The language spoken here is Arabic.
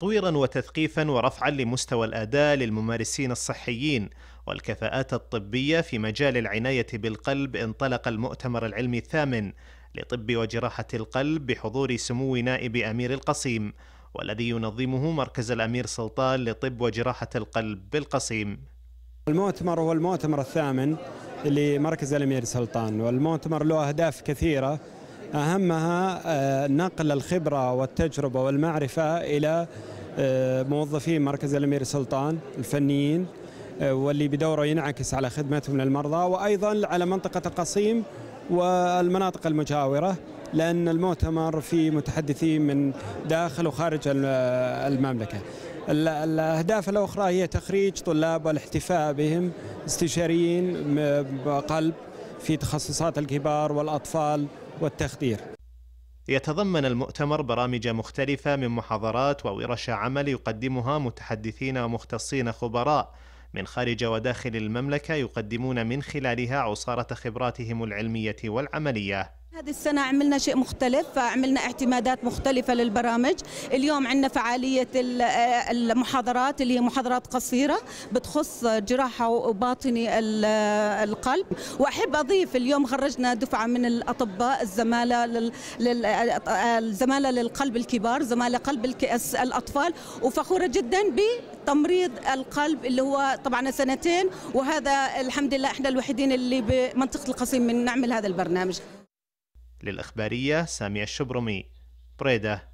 تطويرا وتثقيفا ورفعا لمستوى الاداء للممارسين الصحيين والكفاءات الطبيه في مجال العنايه بالقلب انطلق المؤتمر العلمي الثامن لطب وجراحه القلب بحضور سمو نائب امير القصيم والذي ينظمه مركز الامير سلطان لطب وجراحه القلب بالقصيم. المؤتمر هو المؤتمر الثامن لمركز الامير سلطان والمؤتمر له اهداف كثيره أهمها آه، نقل الخبرة والتجربة والمعرفة إلى آه، موظفي مركز الأمير سلطان الفنيين آه، واللي بدوره ينعكس على خدمتهم للمرضى وأيضا على منطقة القصيم والمناطق المجاورة لأن المؤتمر فيه متحدثين من داخل وخارج المملكة الأهداف الأخرى هي تخريج طلاب والاحتفاء بهم استشاريين قلب في تخصصات الكبار والأطفال والتخدير يتضمن المؤتمر برامج مختلفة من محاضرات وورش عمل يقدمها متحدثين ومختصين خبراء من خارج وداخل المملكة يقدمون من خلالها عصارة خبراتهم العلمية والعملية هذه السنة عملنا شيء مختلف فعملنا اعتمادات مختلفة للبرامج اليوم عندنا فعالية آه، المحاضرات اللي هي محاضرات قصيرة بتخص جراحة وباطني آه، القلب وأحب أضيف اليوم خرجنا دفعة من الأطباء الزمالة لل... آه، الزمالة للقلب الكبار زمالة قلب الأطفال وفخورة جدا بتمريض القلب اللي هو طبعا سنتين وهذا الحمد لله احنا الوحيدين اللي بمنطقة القصيم من نعمل هذا البرنامج للإخبارية سامية الشبرمي بريدة